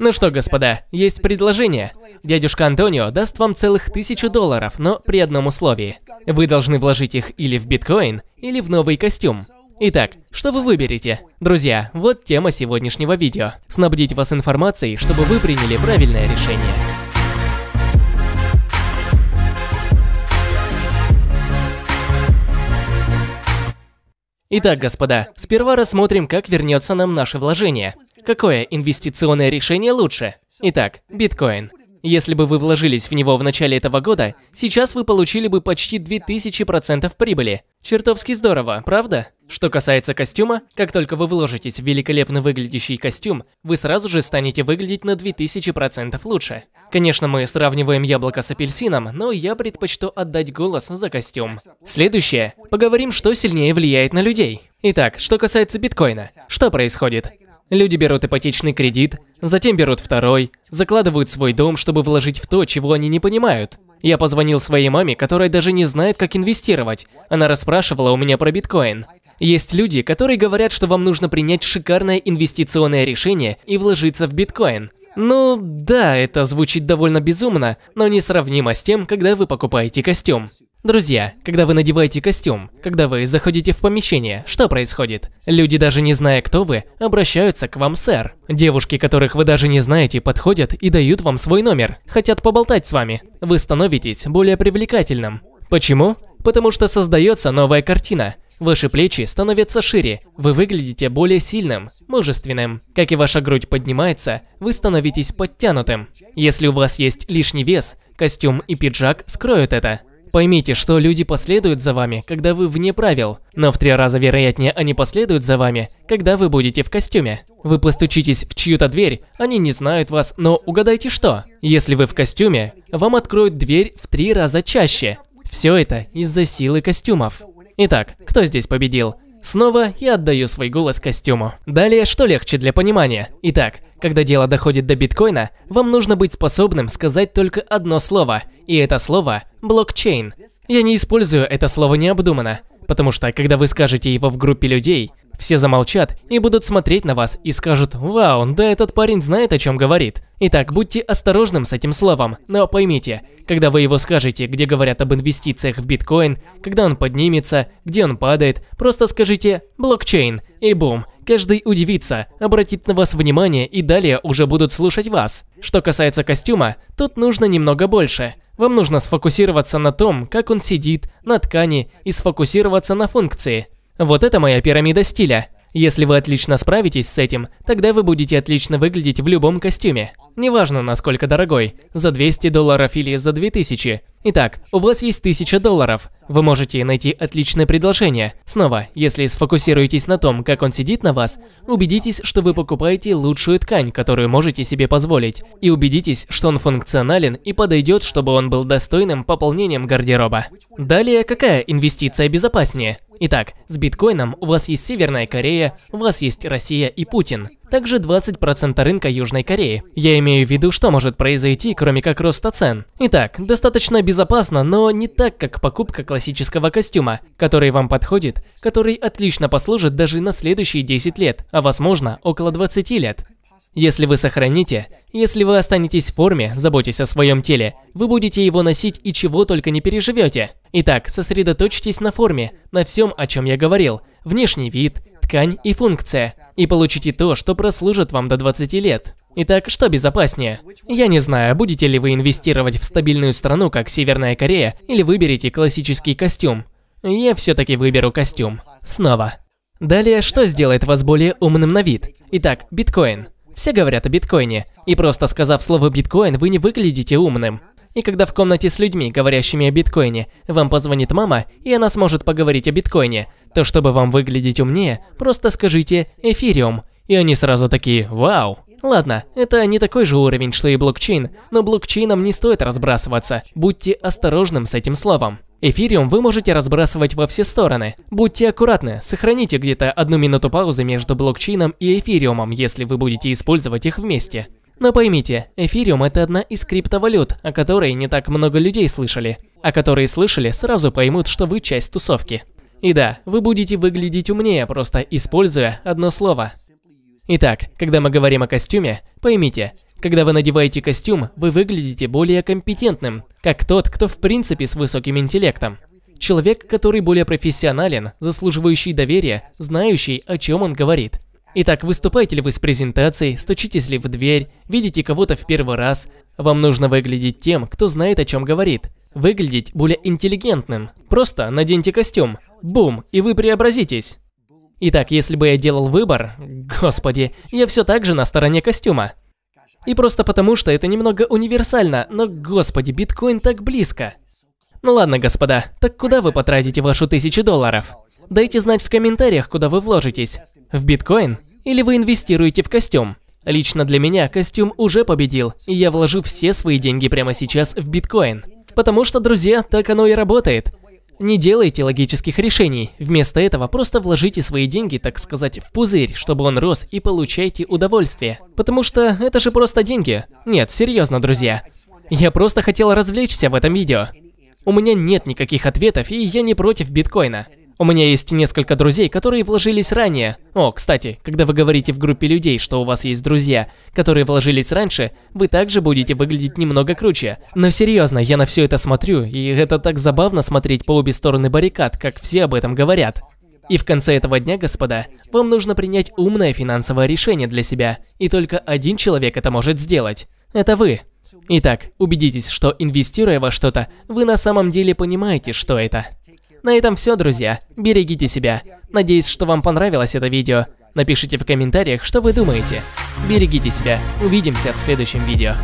Ну что, господа, есть предложение. Дядюшка Антонио даст вам целых тысячу долларов, но при одном условии. Вы должны вложить их или в биткоин, или в новый костюм. Итак, что вы выберете? Друзья, вот тема сегодняшнего видео. Снабдить вас информацией, чтобы вы приняли правильное решение. Итак, господа, сперва рассмотрим, как вернется нам наше вложение. Какое инвестиционное решение лучше? Итак, биткоин. Если бы вы вложились в него в начале этого года, сейчас вы получили бы почти 2000% прибыли. Чертовски здорово, правда? Что касается костюма, как только вы вложитесь в великолепно выглядящий костюм, вы сразу же станете выглядеть на 2000% лучше. Конечно, мы сравниваем яблоко с апельсином, но я предпочту отдать голос за костюм. Следующее. Поговорим, что сильнее влияет на людей. Итак, что касается биткоина. Что происходит? Люди берут ипотечный кредит, затем берут второй, закладывают свой дом, чтобы вложить в то, чего они не понимают. Я позвонил своей маме, которая даже не знает, как инвестировать. Она расспрашивала у меня про биткоин. Есть люди, которые говорят, что вам нужно принять шикарное инвестиционное решение и вложиться в биткоин. Ну, да, это звучит довольно безумно, но несравнимо с тем, когда вы покупаете костюм. Друзья, когда вы надеваете костюм, когда вы заходите в помещение, что происходит? Люди, даже не зная, кто вы, обращаются к вам, сэр. Девушки, которых вы даже не знаете, подходят и дают вам свой номер, хотят поболтать с вами. Вы становитесь более привлекательным. Почему? Потому что создается новая картина. Ваши плечи становятся шире, вы выглядите более сильным, мужественным. Как и ваша грудь поднимается, вы становитесь подтянутым. Если у вас есть лишний вес, костюм и пиджак скроют это. Поймите, что люди последуют за вами, когда вы вне правил, но в три раза вероятнее они последуют за вами, когда вы будете в костюме. Вы постучитесь в чью-то дверь, они не знают вас, но угадайте что? Если вы в костюме, вам откроют дверь в три раза чаще. Все это из-за силы костюмов. Итак, кто здесь победил? Снова я отдаю свой голос костюму. Далее, что легче для понимания? Итак, когда дело доходит до биткоина, вам нужно быть способным сказать только одно слово, и это слово – блокчейн. Я не использую это слово необдуманно, потому что, когда вы скажете его в группе людей, все замолчат и будут смотреть на вас и скажут «Вау, да этот парень знает, о чем говорит». Итак, будьте осторожным с этим словом, но поймите, когда вы его скажете, где говорят об инвестициях в биткоин, когда он поднимется, где он падает, просто скажите «блокчейн» и бум, каждый удивится, обратит на вас внимание и далее уже будут слушать вас. Что касается костюма, тут нужно немного больше. Вам нужно сфокусироваться на том, как он сидит, на ткани и сфокусироваться на функции. Вот это моя пирамида стиля. Если вы отлично справитесь с этим, тогда вы будете отлично выглядеть в любом костюме. Неважно, насколько дорогой, за 200 долларов или за 2000. Итак, у вас есть 1000 долларов. Вы можете найти отличное предложение. Снова, если сфокусируетесь на том, как он сидит на вас, убедитесь, что вы покупаете лучшую ткань, которую можете себе позволить. И убедитесь, что он функционален и подойдет, чтобы он был достойным пополнением гардероба. Далее, какая инвестиция безопаснее? Итак, с биткоином у вас есть Северная Корея, у вас есть Россия и Путин. Также 20% рынка Южной Кореи. Я имею в виду, что может произойти, кроме как роста цен. Итак, достаточно безопасно, но не так, как покупка классического костюма, который вам подходит, который отлично послужит даже на следующие 10 лет, а возможно около 20 лет. Если вы сохраните, если вы останетесь в форме, заботьтесь о своем теле, вы будете его носить и чего только не переживете. Итак, сосредоточьтесь на форме, на всем, о чем я говорил. Внешний вид, ткань и функция. И получите то, что прослужит вам до 20 лет. Итак, что безопаснее? Я не знаю, будете ли вы инвестировать в стабильную страну, как Северная Корея, или выберете классический костюм. Я все-таки выберу костюм. Снова. Далее, что сделает вас более умным на вид? Итак, биткоин. Все говорят о биткоине. И просто сказав слово биткоин, вы не выглядите умным. И когда в комнате с людьми, говорящими о биткоине, вам позвонит мама, и она сможет поговорить о биткоине, то чтобы вам выглядеть умнее, просто скажите «эфириум». И они сразу такие «Вау!». Ладно, это не такой же уровень, что и блокчейн, но блокчейном не стоит разбрасываться, будьте осторожным с этим словом. Эфириум вы можете разбрасывать во все стороны. Будьте аккуратны, сохраните где-то одну минуту паузы между блокчейном и эфириумом, если вы будете использовать их вместе. Но поймите, эфириум это одна из криптовалют, о которой не так много людей слышали. А которые слышали, сразу поймут, что вы часть тусовки. И да, вы будете выглядеть умнее, просто используя одно слово – Итак, когда мы говорим о костюме, поймите, когда вы надеваете костюм, вы выглядите более компетентным, как тот, кто в принципе с высоким интеллектом. Человек, который более профессионален, заслуживающий доверия, знающий, о чем он говорит. Итак, выступаете ли вы с презентацией, стучитесь ли в дверь, видите кого-то в первый раз, вам нужно выглядеть тем, кто знает, о чем говорит. Выглядеть более интеллигентным. Просто наденьте костюм. Бум, и вы преобразитесь. Итак, если бы я делал выбор, господи, я все так же на стороне костюма. И просто потому, что это немного универсально, но, господи, биткоин так близко. Ну ладно, господа, так куда вы потратите вашу тысячу долларов? Дайте знать в комментариях, куда вы вложитесь. В биткоин? Или вы инвестируете в костюм? Лично для меня костюм уже победил, и я вложу все свои деньги прямо сейчас в биткоин. Потому что, друзья, так оно и работает. Не делайте логических решений, вместо этого просто вложите свои деньги, так сказать, в пузырь, чтобы он рос и получайте удовольствие. Потому что это же просто деньги. Нет, серьезно, друзья. Я просто хотел развлечься в этом видео. У меня нет никаких ответов, и я не против биткоина. У меня есть несколько друзей, которые вложились ранее. О, кстати, когда вы говорите в группе людей, что у вас есть друзья, которые вложились раньше, вы также будете выглядеть немного круче. Но серьезно, я на все это смотрю, и это так забавно смотреть по обе стороны баррикад, как все об этом говорят. И в конце этого дня, господа, вам нужно принять умное финансовое решение для себя, и только один человек это может сделать. Это вы. Итак, убедитесь, что инвестируя во что-то, вы на самом деле понимаете, что это. На этом все, друзья. Берегите себя. Надеюсь, что вам понравилось это видео. Напишите в комментариях, что вы думаете. Берегите себя. Увидимся в следующем видео.